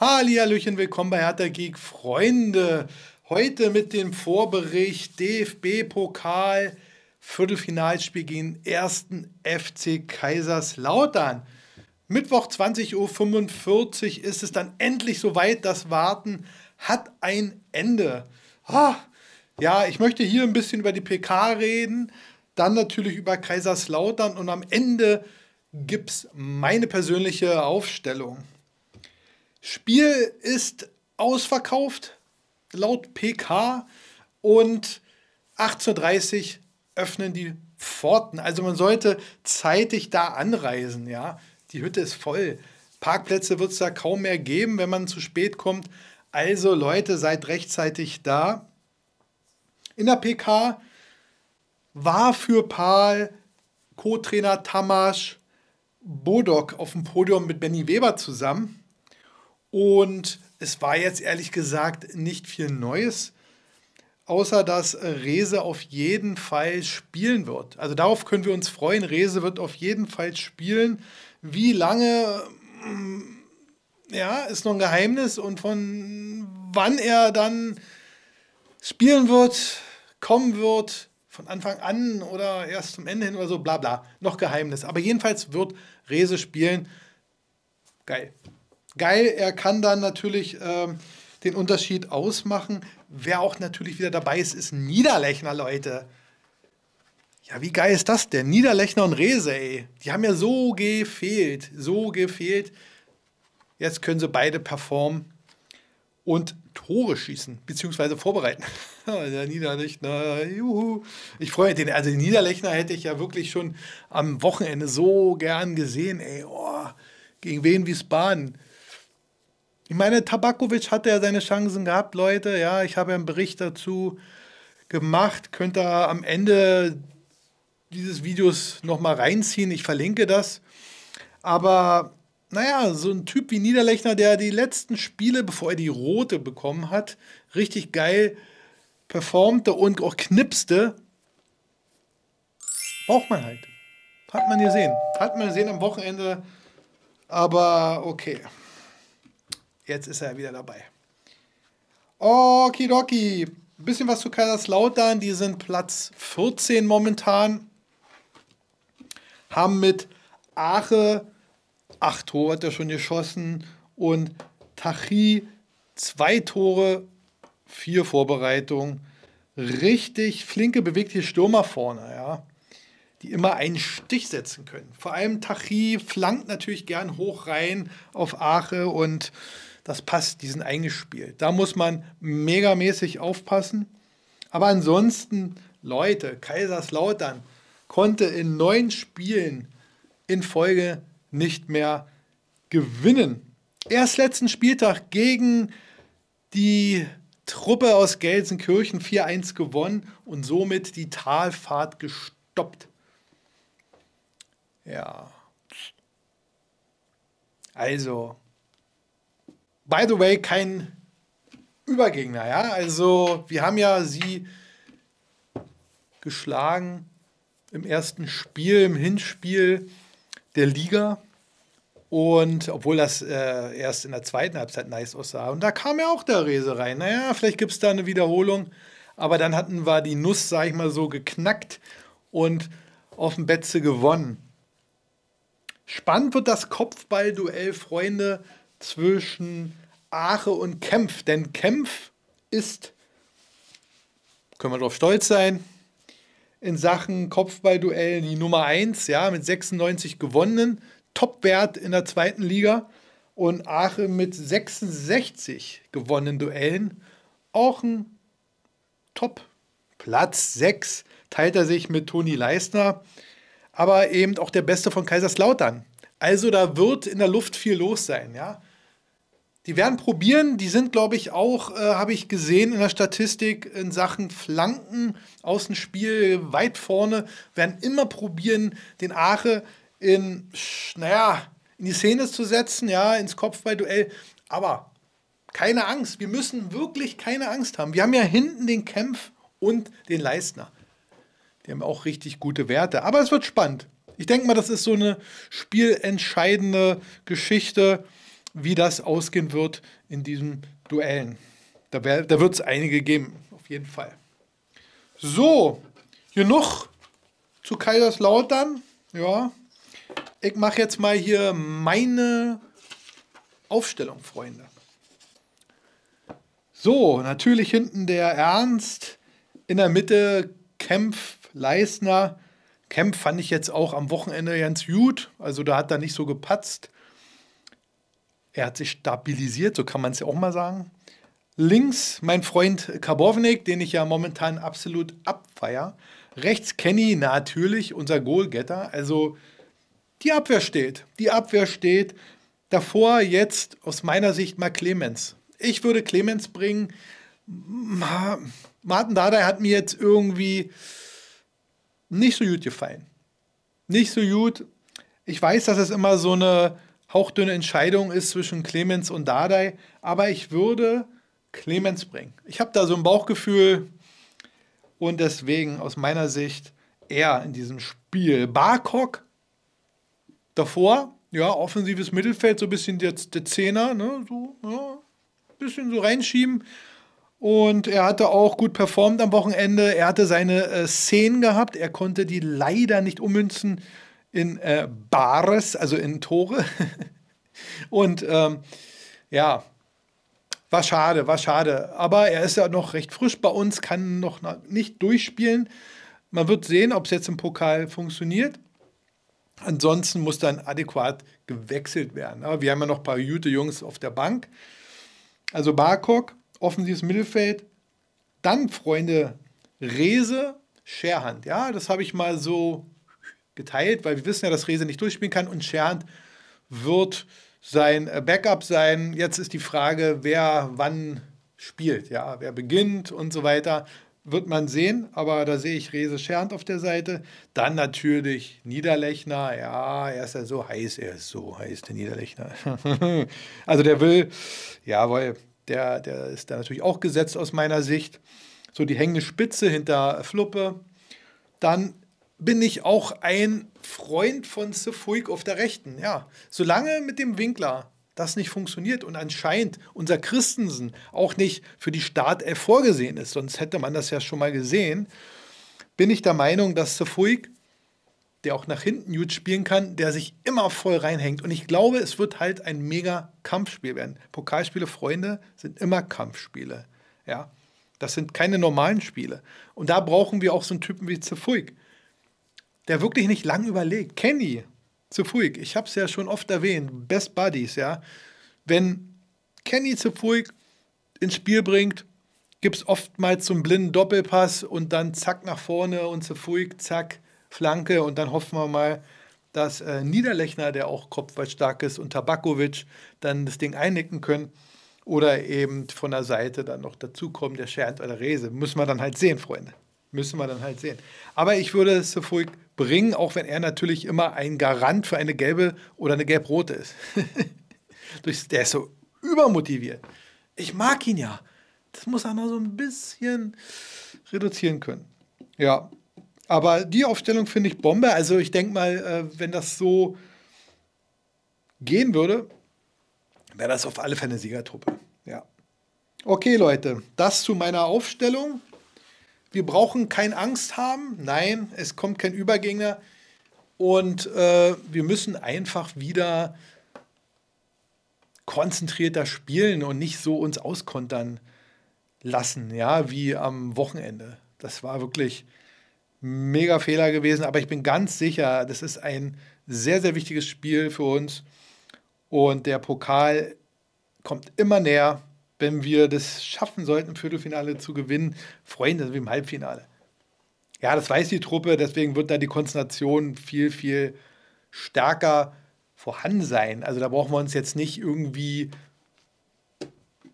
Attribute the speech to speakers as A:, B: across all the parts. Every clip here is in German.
A: Hallihallöchen, willkommen bei Hertha Geek, Freunde. Heute mit dem Vorbericht DFB-Pokal Viertelfinalspiel gegen 1. FC Kaiserslautern. Mittwoch 20.45 Uhr ist es dann endlich soweit. Das Warten hat ein Ende. Ah, ja, ich möchte hier ein bisschen über die PK reden, dann natürlich über Kaiserslautern und am Ende gibt es meine persönliche Aufstellung. Spiel ist ausverkauft, laut PK. Und 18.30 Uhr öffnen die Pforten. Also man sollte zeitig da anreisen, ja. Die Hütte ist voll. Parkplätze wird es da kaum mehr geben, wenn man zu spät kommt. Also Leute, seid rechtzeitig da. In der PK war für Paul Co-Trainer Tamas Bodok auf dem Podium mit Benny Weber zusammen. Und es war jetzt ehrlich gesagt nicht viel Neues, außer dass Rese auf jeden Fall spielen wird. Also darauf können wir uns freuen. Rese wird auf jeden Fall spielen. Wie lange, ja, ist noch ein Geheimnis. Und von wann er dann spielen wird, kommen wird, von Anfang an oder erst zum Ende hin oder so, bla bla. Noch Geheimnis. Aber jedenfalls wird Rese spielen. Geil geil, er kann dann natürlich ähm, den Unterschied ausmachen. Wer auch natürlich wieder dabei ist, ist Niederlechner, Leute. Ja, wie geil ist das denn? Niederlechner und Rese, ey. Die haben ja so gefehlt, so gefehlt. Jetzt können sie beide performen und Tore schießen, beziehungsweise vorbereiten. Der Niederlechner, juhu. Ich freue mich, also den Niederlechner hätte ich ja wirklich schon am Wochenende so gern gesehen, ey. Oh, gegen wen Wiesbaden? Ich meine, Tabakovic hatte ja seine Chancen gehabt, Leute. Ja, ich habe ja einen Bericht dazu gemacht. Könnt ihr am Ende dieses Videos nochmal reinziehen. Ich verlinke das. Aber naja, so ein Typ wie Niederlechner, der die letzten Spiele, bevor er die rote bekommen hat, richtig geil performte und auch knipste, braucht man halt. Hat man gesehen. Hat man gesehen am Wochenende. Aber okay. Jetzt ist er wieder dabei. Okidoki. Ein bisschen was zu Kaiserslautern. Die sind Platz 14 momentan. Haben mit Ache acht Tore hat er schon geschossen und Tachi zwei Tore, vier Vorbereitungen. Richtig flinke, bewegte Stürmer vorne, ja. Die immer einen Stich setzen können. Vor allem Tachi flankt natürlich gern hoch rein auf Ache und das passt, die sind eingespielt. Da muss man megamäßig aufpassen. Aber ansonsten, Leute, Kaiserslautern konnte in neun Spielen in Folge nicht mehr gewinnen. Erst letzten Spieltag gegen die Truppe aus Gelsenkirchen 4-1 gewonnen und somit die Talfahrt gestoppt. Ja. Also, by the way, kein Übergegner, ja. Also wir haben ja sie geschlagen im ersten Spiel, im Hinspiel der Liga. Und obwohl das äh, erst in der zweiten Halbzeit nice aussah. Und da kam ja auch der Rese rein. Naja, vielleicht gibt es da eine Wiederholung. Aber dann hatten wir die Nuss, sag ich mal so, geknackt und auf dem Betze gewonnen. Spannend wird das Kopfballduell, Freunde zwischen Ache und Kempf. Denn Kempf ist, können wir darauf stolz sein, in Sachen Kopfballduellen die Nummer 1, ja, mit 96 gewonnenen, Topwert in der zweiten Liga und Aachen mit 66 gewonnenen Duellen auch ein Top. Platz 6 teilt er sich mit Toni Leisner, aber eben auch der Beste von Kaiserslautern. Also da wird in der Luft viel los sein, ja. Die werden probieren, die sind, glaube ich, auch, äh, habe ich gesehen in der Statistik, in Sachen Flanken aus dem Spiel weit vorne, werden immer probieren, den Aare in, naja, in die Szene zu setzen, ja, ins Kopfballduell. Aber keine Angst, wir müssen wirklich keine Angst haben. Wir haben ja hinten den Kempf und den Leistner. Die haben auch richtig gute Werte. Aber es wird spannend. Ich denke mal, das ist so eine spielentscheidende Geschichte wie das ausgehen wird in diesen Duellen. Da, da wird es einige geben, auf jeden Fall. So, genug zu Kaiserslautern. Ja, ich mache jetzt mal hier meine Aufstellung, Freunde. So, natürlich hinten der Ernst, in der Mitte Kempf, Leisner. Kempf fand ich jetzt auch am Wochenende ganz gut, also da hat er nicht so gepatzt. Er hat sich stabilisiert, so kann man es ja auch mal sagen. Links mein Freund Karbovnik, den ich ja momentan absolut abfeier. Rechts Kenny, natürlich unser Goalgetter. Also die Abwehr steht. Die Abwehr steht. Davor jetzt aus meiner Sicht mal Clemens. Ich würde Clemens bringen. Martin Dardai hat mir jetzt irgendwie nicht so gut gefallen. Nicht so gut. Ich weiß, dass es immer so eine hauchdünne Entscheidung ist zwischen Clemens und Dardai, aber ich würde Clemens bringen. Ich habe da so ein Bauchgefühl und deswegen aus meiner Sicht eher in diesem Spiel. Barcock davor, ja, offensives Mittelfeld, so ein bisschen der, der Zehner, ne, so, ja, bisschen so reinschieben. Und er hatte auch gut performt am Wochenende. Er hatte seine äh, Szenen gehabt. Er konnte die leider nicht ummünzen in äh, Bares, also in Tore. Und ähm, ja, war schade, war schade. Aber er ist ja noch recht frisch bei uns, kann noch nicht durchspielen. Man wird sehen, ob es jetzt im Pokal funktioniert. Ansonsten muss dann adäquat gewechselt werden. Aber wir haben ja noch ein paar gute Jungs auf der Bank. Also Barkok, offensives Mittelfeld. Dann, Freunde, Rese, Scherhand. Ja, das habe ich mal so geteilt, weil wir wissen ja, dass Rese nicht durchspielen kann und Schernd wird sein äh, Backup sein. Jetzt ist die Frage, wer wann spielt, ja, wer beginnt und so weiter. Wird man sehen, aber da sehe ich Rese Schernd auf der Seite. Dann natürlich Niederlechner. Ja, er ist ja so heiß, er ist so heiß, der Niederlechner. also der will, jawohl, der, der ist da natürlich auch gesetzt aus meiner Sicht. So die hängende Spitze hinter Fluppe. Dann bin ich auch ein Freund von Sefuig auf der Rechten. Ja, solange mit dem Winkler das nicht funktioniert und anscheinend unser Christensen auch nicht für die Startelf vorgesehen ist, sonst hätte man das ja schon mal gesehen, bin ich der Meinung, dass Sefuig, der auch nach hinten gut spielen kann, der sich immer voll reinhängt. Und ich glaube, es wird halt ein mega Kampfspiel werden. Pokalspiele, Freunde, sind immer Kampfspiele. Ja, das sind keine normalen Spiele. Und da brauchen wir auch so einen Typen wie Zefuig der wirklich nicht lang überlegt. Kenny Zufuig, ich habe es ja schon oft erwähnt, Best Buddies, ja. Wenn Kenny Zufuig ins Spiel bringt, gibt es oftmals so einen blinden Doppelpass und dann zack nach vorne und Zufuig, zack, Flanke und dann hoffen wir mal, dass äh, Niederlechner, der auch kopfweit stark ist, und Tabakovic dann das Ding einnicken können oder eben von der Seite dann noch dazukommen, der Schernt oder Rese. Müssen wir dann halt sehen, Freunde. Müssen wir dann halt sehen. Aber ich würde es zu Voigt bringen, auch wenn er natürlich immer ein Garant für eine gelbe oder eine gelb-rote ist. Der ist so übermotiviert. Ich mag ihn ja. Das muss er noch so ein bisschen reduzieren können. Ja. Aber die Aufstellung finde ich Bombe. Also ich denke mal, äh, wenn das so gehen würde, wäre das auf alle Fälle eine Siegertruppe. Ja. Okay, Leute, das zu meiner Aufstellung. Wir brauchen keine Angst haben. Nein, es kommt kein Übergänger. Und äh, wir müssen einfach wieder konzentrierter spielen und nicht so uns auskontern lassen, ja, wie am Wochenende. Das war wirklich mega Fehler gewesen, aber ich bin ganz sicher, das ist ein sehr, sehr wichtiges Spiel für uns und der Pokal kommt immer näher wenn wir das schaffen sollten, Viertelfinale zu gewinnen, freuen, dass wir im Halbfinale. Ja, das weiß die Truppe, deswegen wird da die Konzentration viel, viel stärker vorhanden sein. Also da brauchen wir uns jetzt nicht irgendwie,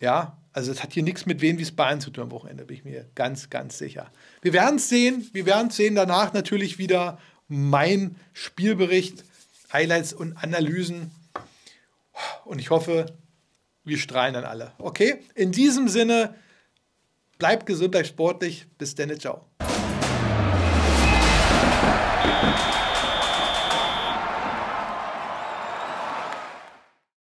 A: ja, also es hat hier nichts mit wen wie Spahn zu tun am Wochenende, bin ich mir ganz, ganz sicher. Wir werden es sehen, wir werden es sehen. Danach natürlich wieder mein Spielbericht, Highlights und Analysen. Und ich hoffe, wir strahlen dann alle. Okay? In diesem Sinne, bleibt gesund, bleibt sportlich. Bis dann, ciao.